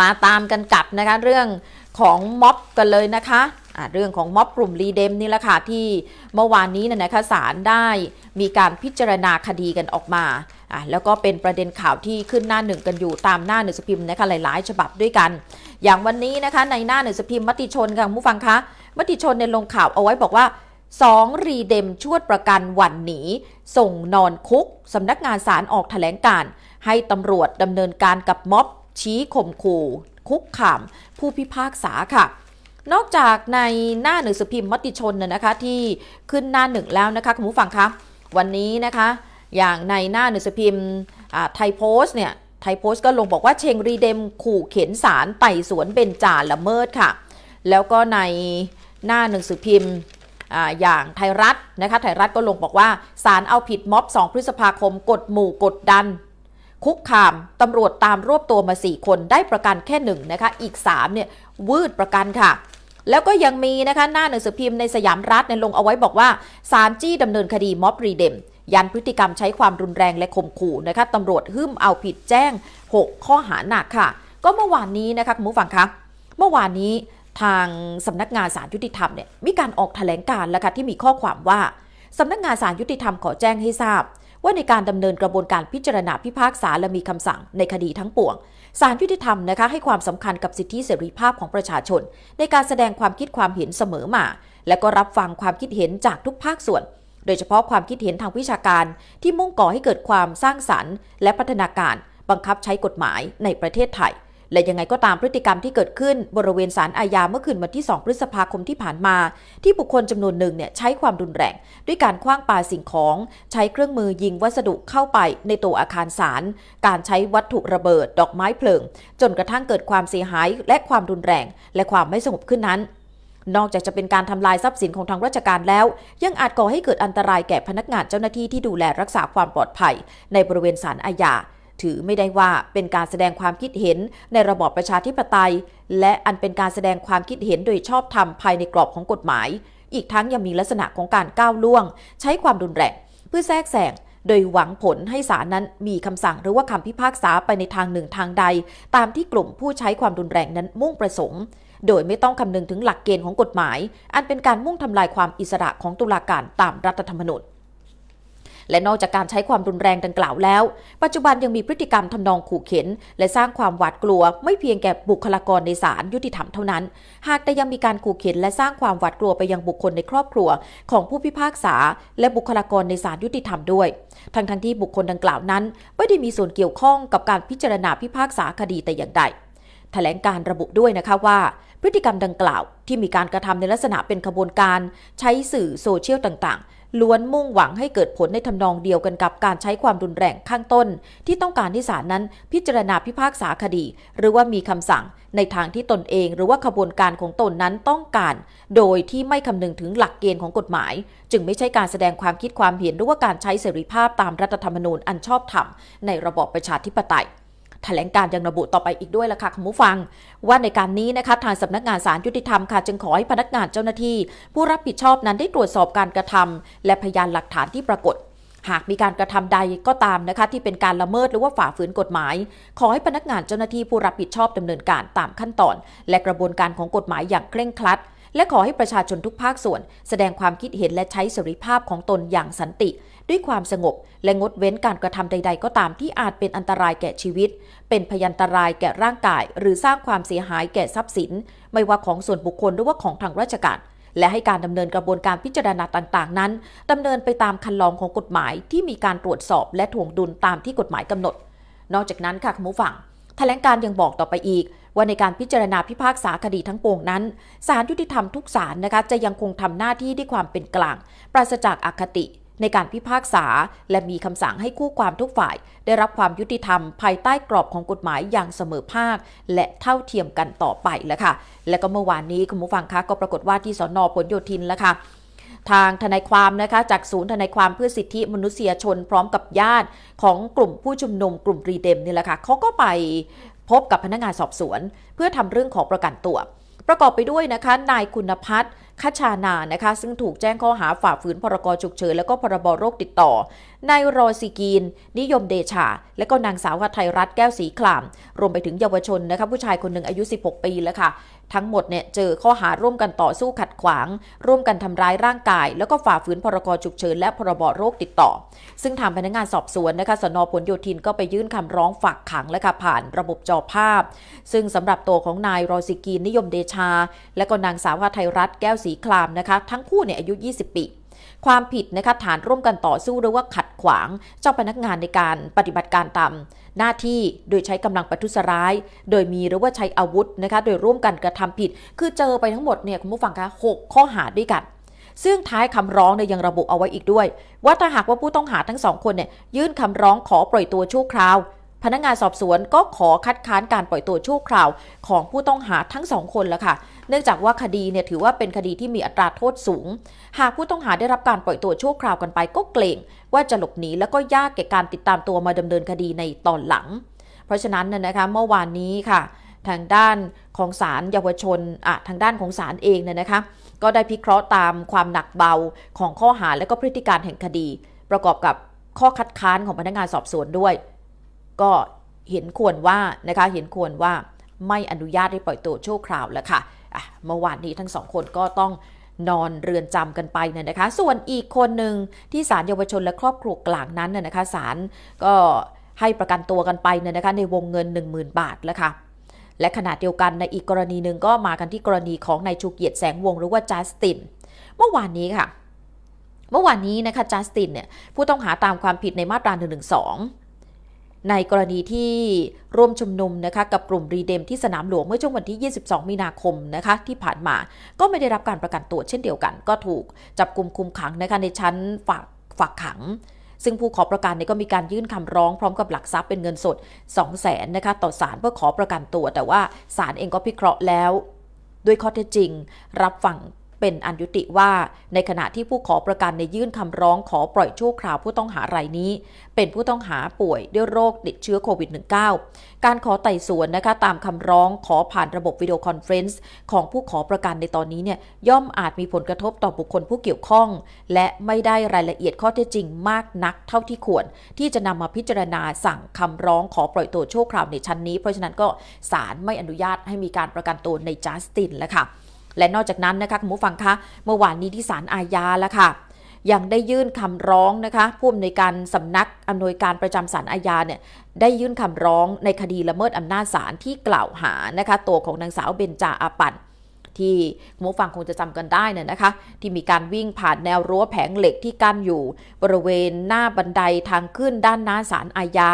มาตามกันกับนะคะเรื่องของม็อบกันเลยนะคะเรื่องของม็อบกลุ่มรีเดมนี่แหละค่ะ ที่เมื่อวานนี้นะคะศาลได้มีการพิจารณาคดีกันออกมาแล้วก็เป็นประเด็นข่าวที่ขึ้นหน้าหนึ่งกันอยู่ตามหน้าหนึ่งสพิมพ์นะคะหลายๆฉบับด้วยกัน อย่างวันนี้นะคะในหน้าหนึ่งสพิมพ์มติชนค่ะผู้ฟังคะมติชนในลงข่าวเอาไว้บอกว่าสองรีเดมชวดประกันวันหนีส่งนอนคุกสำนักงานศาลออกถแถลงการให้ตำรวจดำเนินการกับม็อบชี้ข่มขู่คุกขามผู้พิพากษาค่ะ นอกจากในหน้าหนังสือพิมพ์มติชนนะคะที่ขึ้นหน้าหนึ่งแล้วนะคะคุณผู้ฟังคะวันนี้นะคะอย่างในหน้าหนังสือพิมพ์ไทยโพสต์เนี่ยไทยโพสต์ก็ลงบอกว่าเชงรีเดมขู่เข็นสารไต่สวนเบญจาละเมิดค่ะแล้วก็ในหน้าหนังสือพิมพ์อย่างไทยรัฐนะคะไทยรัฐก็ลงบอกว่าสารเอาผิดม็อบ2พฤษภาคมกดหมู่กดดันคุกคาม ตำรวจตามรวบตัวมา 4 คนได้ประกันแค่หนึ่งนะคะอีก 3 เนี่ย วืดประกันค่ะ แล้วก็ยังมีนะคะหน้าหนังสือพิมพ์ในสยามรัฐในลงเอาไว้บอกว่าสารจี้ดำเนินคดีม็อบรีเดม ยันพฤติกรรมใช้ความรุนแรงและข่มขู่นะคะตำรวจหึ่มเอาผิดแจ้ง 6 ข้อหาหนักค่ะ ก็เมื่อวานนี้นะคะคุณผู้ฟังคะเมื่อวานนี้ทางสำนักงานสารยุติธรรมเนี่ยมีการออกแถลงการแล้วค่ะที่มีข้อความว่าสำนักงานสารยุติธรรมขอแจ้งให้ทราบว่าในการดำเนินกระบวนการพิจารณาพิพากษาและมีคำสั่งในคดีทั้งปวงศาลยุติธรรมนะคะให้ความสำคัญกับสิทธิเสรีภาพของประชาชน ในการแสดงความคิดความเห็นเสมอมา และก็รับฟังความคิดเห็นจากทุกภาคส่วน โดยเฉพาะความคิดเห็นทางวิชาการที่มุ่งก่อให้เกิดความสร้างสรรค์ และพัฒนาการบังคับใช้กฎหมายในประเทศไทยและยังไงก็ตามพฤติกรรมที่เกิดขึ้นบริเวณศาลอาญาเมื่อคืนวันที่ 2 พฤษภาคมที่ผ่านมา ที่บุคคลจำนวนหนึ่งเนี่ยใช้ความรุนแรง ด้วยการคว้างปาสิ่งของใช้เครื่องมือยิงวัสดุเข้าไป ในตัวอาคารศาลการใช้วัตถุระเบิด ดอกไม้เพลิง จนกระทั่งเกิดความเสียหายและความรุนแรง และความไม่สงบขึ้นนั้น นอกจากจะเป็นการทำลายทรัพย์สินของทางราชการแล้ว ยังอาจก่อให้เกิดอันตรายแก่พนักงานเจ้าหน้าที่ที่ดูแลรักษาความปลอดภัย ในบริเวณศาลอาญาถือ ไม่ได้ว่าเป็นการแสดงความคิดเห็นในระบอบประชาธิปไตย และอันเป็นการแสดงความคิดเห็นโดยชอบธรรมภายในกรอบของกฎหมาย อีกทั้งยังมีลักษณะของการก้าวล่วง ใช้ความรุนแรงเพื่อแทรกแซงโดยหวังผลให้ศาลนั้นมีคำสั่งหรือว่าคำพิพากษาไปในทางหนึ่งทางใด ตามที่กลุ่มผู้ใช้ความรุนแรงนั้นมุ่งประสงค์โดยไม่ต้องคำนึงถึงหลักเกณฑ์ของกฎหมาย อันเป็นการมุ่งทำลายความอิสระของตุลาการตามรัฐธรรมนูญและนอกจากการใช้ความรุนแรงดังกล่าวแล้ว ปัจจุบันยังมีพฤติกรรมทำนองขู่เข็นและสร้างความหวาดกลัวไม่เพียงแก่บุคลากรในศาลยุติธรรมเท่านั้น หากแต่ยังมีการขู่เข็นและสร้างความหวาดกลัวไปยังบุคคลในครอบครัว ของผู้พิพากษา และบุคลากรในศาลยุติธรรมด้วย ทั้งทั้งที่บุคคลดังกล่าวนั้น ไม่ได้มีส่วนเกี่ยวข้องกับการพิจารณาพิพากษาคดีแต่อย่างใดถแถลงการระบุด้วยนะคะว่า พฤติกรรมดังกล่าวที่มีการกระทำในลักษณะเป็นขบวนการ ใช้สื่อโซเชียลต่างล้วนมุ่งหวังให้เกิดผลในทำนองเดียวกันกับการใช้ความรุนแรงข้างต้น ที่ต้องการที่ศาลนั้นพิจารณาพิพากษาคดี หรือว่ามีคำสั่ง ในทางที่ตนเอง หรือว่าขบวนการของตนนั้นต้องการ โดยที่ไม่คำนึงถึงหลักเกณฑ์ของกฎหมาย จึงไม่ใช่การแสดงความคิดความเห็นหรือว่าการใช้เสรีภาพตามรัฐธรรมนูญอันชอบธรรมในระบอบประชาธิปไตยถแถลงการยังระบุต่อไปอีกด้วยล่ะค่ะคุณผู้ฟัง ว่าในการนี้นะคะทางสำนักงานสารยุติธรรมค่ะจึงขอให้พนักงานเจ้าหน้าที่ ผู้รับผิดชอบนั้นได้ตรวจสอบการกระทำ และพยานหลักฐานที่ปรากฏ หากมีการกระทำใดก็ตามนะคะที่เป็นการละเมิดหรือว่าฝ่าฝืนกฎหมาย ขอให้พนักงานเจ้าหน้าที่ผู้รับผิดชอบดำเนินการตามขั้นตอน และกระบวนการของกฎหมายอย่างเคร่งครัดและขอให้ประชาชนทุกภาคส่วน แสดงความคิดเห็นและใช้เสรีภาพของตนอย่างสันติ ด้วยความสงบและงดเว้นการกระทำใด ๆ ก็ตามที่อาจเป็นอันตรายแก่ชีวิต เป็นพยันตรายแก่ร่างกาย หรือสร้างความเสียหายแก่ทรัพย์สิน ไม่ว่าของส่วนบุคคลหรือว่าของทางราชการและให้การดำเนินกระบวนการพิจารณาต่าง ๆ นั้น ดำเนินไปตามคันลองของกฎหมายที่มีการตรวจสอบ และถ่วงดุลตามที่กฎหมายกำหนด นอกจากนั้นค่ะคุณผู้ฟังแถลงการยังบอกต่อไปอีกว่าในการพิจารณาพิพากษาคดีทั้งปวงนั้นศาลยุติธรรมทุกศาลนะคะ จะยังคงทำหน้าที่ด้วยความเป็นกลางปราศจากอคติในการพิพากษาและมีคำสั่งให้คู่ความทุกฝ่าย ได้รับความยุติธรรมภายใต้กรอบของกฎหมายอย่างเสมอภาค และเท่าเทียมกันต่อไปแล้วค่ะและก็เมื่อวานนี้คุณผู้ฟังคะก็ปรากฏว่าที่สอนอผลโยธินแล้วค่ะทางทนายความนะคะ จากศูนย์ทนายความเพื่อสิทธิมนุษยชน พร้อมกับญาติ ของกลุ่มผู้ชุมนุมกลุ่มรีเดมนี่แหละค่ะเขาก็ไปพบกับพนักงานสอบสวนเพื่อทำเรื่องของประกันตัว ประกอบไปด้วยนะคะ นายคุณพัฒน์คชานา นะคะ ซึ่งถูกแจ้งข้อหาฝ่าฝืนพรกฉุกเฉินและก็พรบโรคติดต่อ นายรอซีกีน นิยมเดชา และก็นางสาวไทยรัตน์แก้วสีคลาม รวมไปถึงเยาวชนนะคะผู้ชายคนหนึ่งอายุ 16 ปีแล้วค่ะทั้งหมดเนี่ยเจอข้อหาร่วมกันต่อสู้ขัดขวาง ร่วมกันทำร้ายร่างกาย แล้วก็ฝ่าฝืนพรกฉุกเฉินและพรบโรคติดต่อ ซึ่งทางพนักงานสอบสวนนะคะสนผลโยธินก็ไปยื่นคำร้องฝากขังและค่ะผ่านระบบจอภาพ ซึ่งสำหรับตัวของนายรอสิกีนิยมเดชา และก็นางสาวไทยรัฐแก้วสีคลามนะคะทั้งคู่เนี่ยอายุ 20 ปีความผิดนะคะฐานร่วมกันต่อสู้หรือว่าขัดขวางเจ้าพนักงานในการปฏิบัติการตามหน้าที่โดยใช้กำลังประทุษร้าย โดยมีหรือว่าใช้อาวุธนะคะโดยร่วมกันกระทำผิด คือเจอไปทั้งหมดเนี่ยคุณผู้ฟังคะหข้อหาด้วยกัน ซึ่งท้ายคำร้องเนี่ยยังระบุเอาไว้อีกด้วย ว่าถ้าหากว่าผู้ต้องหาทั้งสองคนเนี่ยยื่นคำร้องขอปล่อยตัวชั่วคราวพนักงานสอบสวนก็ขอคัดค้านการปล่อยตัวชั่วคราวของผู้ต้องหาทั้งสองคนแล้วค่ะ เนื่องจากว่าคดีเนี่ยถือว่าเป็นคดีที่มีอัตราโทษสูง หากผู้ต้องหาได้รับการปล่อยตัวชั่วคราวกันไป ก็เกรงว่าจะหลบหนีแล้วก็ยากแก่การติดตามตัวมาดำเนินคดีในตอนหลัง เพราะฉะนั้นเนี่ยนะคะเมื่อวานนี้ค่ะ ทางด้านของศาลเยาวชนอ่ะทางด้านของศาลเองเนี่ยนะคะก็ได้พิเคราะห์ตามความหนักเบาของข้อหาและก็พฤติการแห่งคดี ประกอบกับข้อคัดค้านของพนักงานสอบสวนด้วยก็เห็นควรว่านะคะเห็นควรว่าไม่อนุญาตให้ปล่อยตัวชั่วคราวแล้วค่ะ เมื่อวานนี้ทั้งสองคนก็ต้องนอนเรือนจำกันไปเนี่ยนะคะ ส่วนอีกคนหนึ่งที่ศาลเยาวชนและครอบครัวกลางนั้นน่ยนะคะศาลก็ให้ประกันตัวกันไปเนี่ยนะคะในวงเงิน 10,000 บาทแล้วค่ะ และขณะเดียวกันในอีกกรณีหนึ่งก็มากันที่กรณีของนายชูเกียรติแสงวงหรือว่าจัสตินเมื่อวานนี้ค่ะ เมื่อวานนี้นะคะจัสตินเนี่ยผู้ต้องหาตามความผิดในมาตรา112ในกรณีที่ร่วมชุมนุมนะคะกับกลุ่มรีเดมที่สนามหลวงเมื่อช่วงวันที่ 22 มีนาคมนะคะที่ผ่านมา ก็ไม่ได้รับการประกันตัวเช่นเดียวกัน ก็ถูกจับกลุ่มคุมขังนะคะในชั้นฝากฝากขัง ซึ่งผู้ขอประกันเนี่ยก็มีการยื่นคำร้อง พร้อมกับหลักทรัพย์เป็นเงินสด 2 0 0 0 0นนะคะต่อศาลเพื่อขอประกันตัว แต่ว่าศาลเองก็พิเคราะห์แล้ว ด้วยข้อเท็จจริงรับฟังเป็นอันยุติ ว่าในขณะที่ผู้ขอประกันในยื่นคำร้องขอปล่อยชั่วคราวผู้ต้องหารายนี้เป็นผู้ต้องหาป่วยด้วยโรคติดเชื้อโควิด -19 การขอไต่สวนนะคะตามคำร้องขอผ่านระบบวิดีโอคอนเฟรนซ์ของผู้ขอประกันในตอนนี้เนี่ยย่อมอาจมีผลกระทบต่อบุคคลผู้เกี่ยวข้อง และไม่ได้รายละเอียดข้อเท็จจริงมากนักเท่าที่ควร ที่จะนำมาพิจารณาสั่งคำร้องขอปล่อยตัวชั่วคราวในชั้นนี้เพราะฉะนั้นก็ศาลไม่อนุญาตให้มีการประกันตัวในจัสตินแล้วค่ะและนอกจากนั้นนะคะคุณผู้ฟังคะเมื่อวานนี้ที่ศาลอาญาแล้วค่ะ ยังได้ยื่นคำร้องนะคะผู้อำนวยการสำนักอำนวยการประจำศาลอาญาเนี่ยได้ยื่นคำร้องในคดีละเมิดอำนาจศาลที่กล่าวหานะคะตัวของนางสาวเบญจาอาปันที่คุณผู้ฟังคงจะจำกันได้น่นะคะที่มีการวิ่งผ่านแนวรั้วแผงเหล็กที่กั้นอยู่บริเวณหน้าบันไดทางขึ้นด้านหน้าศาลอาญา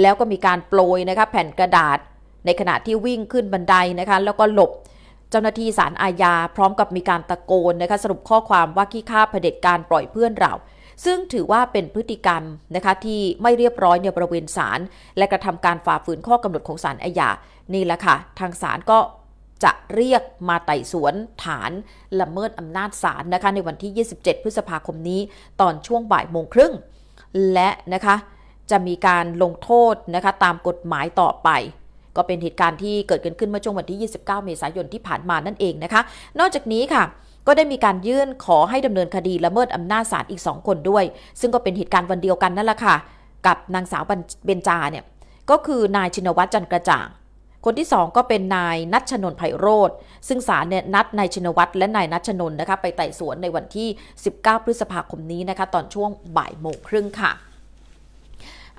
แล้วก็มีการโปรยนะคะแผ่นกระดาษในขณะที่วิ่งขึ้นบันไดนะคะแล้วก็หลบเจ้าหน้าที่ศาลอาญา พร้อมกับมีการตะโกนนะคะสรุปข้อความว่าขี้ข้าเผด็จการปล่อยเพื่อนเรา ซึ่งถือว่าเป็นพฤติกรรมนะคะที่ไม่เรียบร้อยในบริเวณศาลและกระทำการฝ่าฝืนข้อกำหนดของศาลอาญานี่แหละค่ะ ทางศาลก็จะเรียกมาไต่สวนฐาน ละเมิดอำนาจศาลนะคะในวันที่ 27 พฤษภาคมนี้ ตอนช่วงบ่ายโมงครึ่งและนะคะจะมีการลงโทษนะคะตามกฎหมายต่อไปก็เป็นเหตุการณ์ที่เกิดขึ้นเมื่อช่วงวันที่ 29 เมษายนที่ผ่านมานั่นเองนะคะ นอกจากนี้ค่ะก็ได้มีการยื่นขอให้ดำเนินคดีละเมิดอำนาจศาลอีก 2 คนด้วย ซึ่งก็เป็นเหตุการณ์วันเดียวกันนั่นแหละค่ะ กับนางสาวเบญจาเนี่ยก็คือนายชินวัตรจันกระจ่างคนที่ 2 ก็เป็นนายนัชนนไพโรธซึ่งศาลเนี่ยนัดนายชินวัตรและนายนัชนนนะคะไปไต่สวนในวันที่ 19 พฤษภาคมนี้นะคะตอนช่วงบ่ายโมงครึ่งค่ะ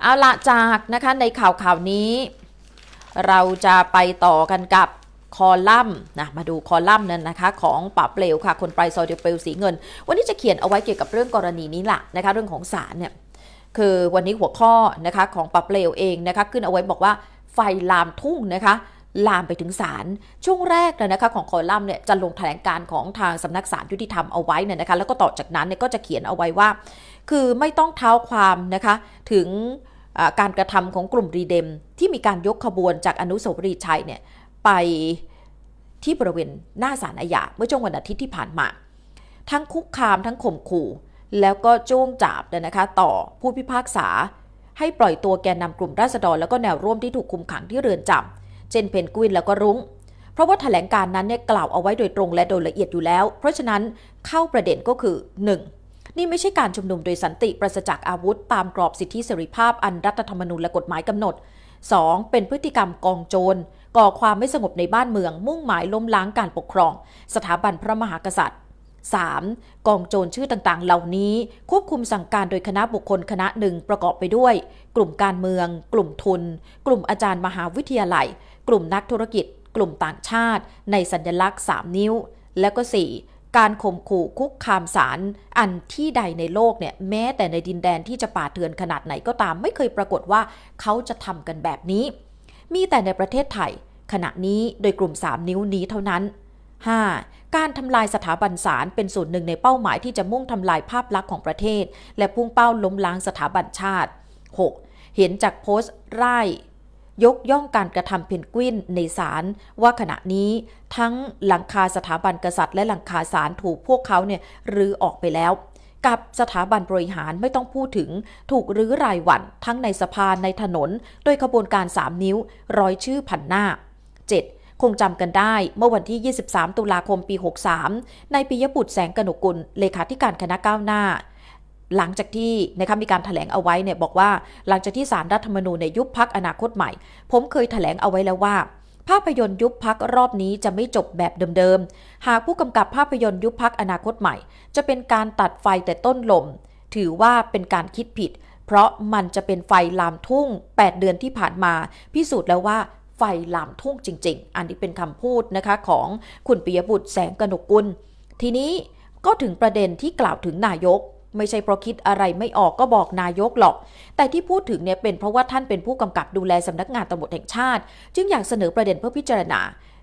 เอาละจากนะคะในข่าวข่าวนี้เราจะไปต่อกันกับคอลัมน์นะมาดูคอลัมน์นั้นนะคะ ของป๋าเปลวค่ะคนไปซอยเดียวเปลวสีเงิน วันนี้จะเขียนเอาไว้เกี่ยวกับเรื่องกรณีนี้แหละนะคะ เรื่องของศาลเนี่ยคือวันนี้หัวข้อนะคะของป๋าเปลวเองนะคะขึ้นเอาไว้บอกว่า ไฟลามทุ่งนะคะ ลามไปถึงศาลช่วงแรกเนยนะคะของคอลัมน์เนี่ยจะลงแถลงการของทางสำนักศาลยุติธรรมเอาไว้เนี่ยนะคะ แล้วก็ต่อจากนั้นเนี่ยก็จะเขียนเอาไว้ว่า คือไม่ต้องเท้าความนะคะถึงการกระทำของกลุ่มรีเดมที่มีการยกขบวนจากอนุสาวรีย์ชัยเนี่ยไปที่บริเวณ หน้าศาลอาญาเมื่อช่วงวันอาทิตย์ที่ผ่านมา ทั้งคุกคามทั้งข่มขู่ แล้วก็โจมจับเลยนะคะต่อผู้พิพากษา ให้ปล่อยตัวแกนนากลุ่มราษฎรแล้วก็แนวร่วมที่ถูกคุมขังที่เรือนจำเช่นเพนกวินแล้วก็รุง้งเพราะว่าถแถลงการนั้นเนี่ยกล่าวเอาไว้โดยตรงและโดยละเอียดอยู่แล้ว เพราะฉะนั้นเข้าประเด็นก็คือ 1นี่ไม่ใช่การชุมนุมโดยสันติปราศจากอาวุธตามกรอบสิทธิเสรีภาพอันรัฐธรรมนูญและกฎหมายกำหนด 2. เป็นพฤติกรรมกองโจรก่อความไม่สงบในบ้านเมืองมุ่งหมายล้มล้างการปกครอง สถาบันพระมหากษัตริย์ 3. กองโจรชื่อต่างๆเหล่านี้ควบคุมสั่งการโดยคณะบุคคลคณะหนึ่งประกอบไปด้วย กลุ่มการเมือง กลุ่มทุน กลุ่มอาจารย์มหาวิทยาลัย กลุ่มนักธุรกิจ กลุ่มต่างชาติ ในสัญลักษณ์ 3 นิ้ว และก็4การข่มขู่คุกคามสารอันที่ใดในโลกเนี่ยแม้แต่ในดินแดนที่จะป่าเถื่อนขนาดไหนก็ตามไม่เคยปรากฏว่าเขาจะทำกันแบบนี้ มีแต่ในประเทศไทยขณะนี้โดยกลุ่ม 3 นิ้วนี้เท่านั้น 5. การทำลายสถาบันศาลเป็นส่วนหนึ่งในเป้าหมายที่จะมุ่งทำลายภาพลักษณ์ของประเทศ และพุ่งเป้าล้มล้างสถาบันชาติ 6. เห็นจากโพสต์ไร่ยกย่องการกระทำเพนกวินในศาลว่าขณะนี้ ทั้งหลังคาสถาบันกษัตริย์ และหลังคาศาลถูกพวกเขาเนี่ยรื้อออกไปแล้ว กับสถาบันบริหารไม่ต้องพูดถึงถูกรื้อรายวัน ทั้งในสภาในถนนโดยขบวนการ 3 นิ้วร้อยชื่อผันหน้า 7. คงจำกันได้ เมื่อวันที่ 23 ตุลาคมปี 63 ในปิยบุตรแสงกนกุล เลขาธิการคณะก้าวหน้าหลังจากที่นะครับมีการถแถลงเอาไว้เนี่ยบอกว่า หลังจากที่สารรัฐธรรมนูญในยุบพักอนาคตใหม่ ผมเคยถแถลงเอาไว้แล้วว่า ภาพยนตร์ยุบพักรอบนี้จะไม่จบแบบเดิมๆหากผู้กำกับภาพยนตร์ยุบพักอนาคตใหม่ จะเป็นการตัดไฟแต่ต้นลม ถือว่าเป็นการคิดผิด เพราะมันจะเป็นไฟลามทุ่ง 8 เดือนที่ผ่านมา พิสูจน์แล้วว่า ไฟลามทุ่งจริง ๆ อันนี้เป็นคำพูดนะคะของคุณปิยบุตรแสงกนกุล ทีนี้ก็ถึงประเด็นที่กล่าวถึงนายกไม่ใช่เพราะคิดอะไรไม่ออกก็บอกนายกหรอก แต่ที่พูดถึงเนี่ยเป็นเพราะว่าท่านเป็นผู้กำกับดูแลสำนักงานตำรวจแห่งชาติ จึงอยากเสนอประเด็นเพื่อพิจารณา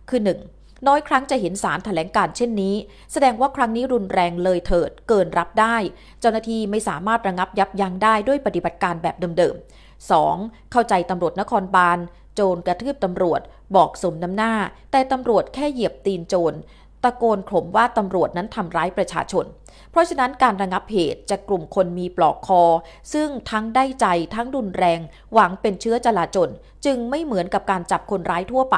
คือ 1. น้อยครั้งจะเห็นสารถแถลงการเช่นนี้ แสดงว่าครั้งนี้รุนแรงเลยเถิดเกินรับได้ เจ้าหน้าที่ไม่สามารถระงับยับยั้งได้ด้วยปฏิบัติการแบบเดิมๆ 2. เข้าใจตำรวจนครบาลโจรกระทืบตำรวจ บอกสมน้ำหน้า แต่ตำรวจแค่เหยียบตีนโจรตะโกนข่มว่าตำรวจนั้นทำร้ายประชาชน เพราะฉะนั้นการระงับเหตุจะกลุ่มคนมีปลอกคอ ซึ่งทั้งได้ใจทั้งดุนแรงหวังเป็นเชื้อจลาจลจึงไม่เหมือนกับการจับคนร้ายทั่วไป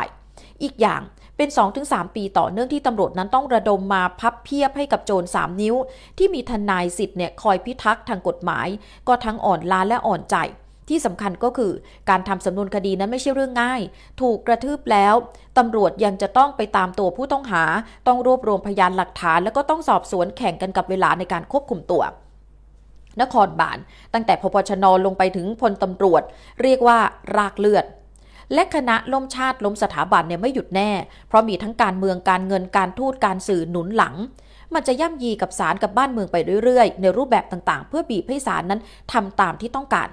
อีกอย่างเป็น 2-3 ปีต่อเนื่องที่ตำรวจนั้นต้องระดมมาพับเพียบให้กับโจร3นิ้ว ที่มีทนายสิทธิ์เนี่ยคอยพิทักษ์ทางกฎหมาย ก็ทั้งอ่อนล้าและอ่อนใจที่สำคัญก็คือการทำสำนวนคดีนั้นไม่ใช่เรื่องง่าย ถูกกระทืบแล้วตำรวจยังจะต้องไปตามตัวผู้ต้องหา ต้องรวบรวมพยานหลักฐานแล้วก็ต้องสอบสวนแข่งกันกับเวลาในการควบคุมตัว นครบาลตั้งแต่พปชนลงไปถึงพลตำรวจ เรียกว่ารากเลือด และคณะล้มชาติล้มสถาบันเนี่ยไม่หยุดแน่ เพราะมีทั้งการเมืองการเงินการทูตการสื่อหนุนหลัง มันจะย่ำยีกับศาลกับบ้านเมืองไปเรื่อยๆ ในรูปแบบต่างๆ เพื่อบีบให้ศาลนั้นทำตามที่ต้องการ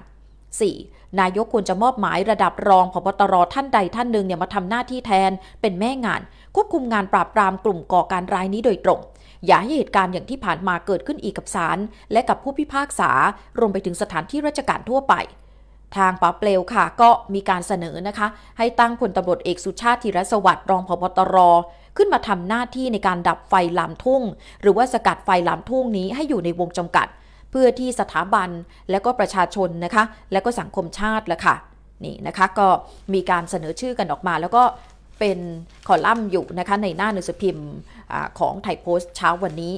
4. นายกควรจะมอบหมายระดับรองพบตรท่านใดท่านหนึ่งเนี่ยมาทำหน้าที่แทนเป็นแม่งาน ควบคุมงานปราบปรามกลุ่มก่อการร้ายนี้โดยตรง อย่าให้เหตุการณ์อย่างที่ผ่านมาเกิดขึ้นอีกกับศาลและกับผู้พิพากษารวมไปถึงสถานที่ราชการทั่วไป ทางป๋าเปลวค่ะก็มีการเสนอนะคะ ให้ตั้งพลตำรวจเอกสุชาติธีรสวัสดิ์รองพบตรขึ้นมาทำหน้าที่ในการดับไฟลามทุ่ง หรือว่าสกัดไฟลามทุ่งนี้ให้อยู่ในวงจำกัดเพื่อที่สถาบันและก็ประชาชนนะคะและก็สังคมชาติละค่ะนี่นะคะก็มีการเสนอชื่อกันออกมา แล้วก็เป็นคอลัมน์อยู่นะคะในหน้าหนังสือพิมพ์ของไทยโพสต์เช้าวันนี้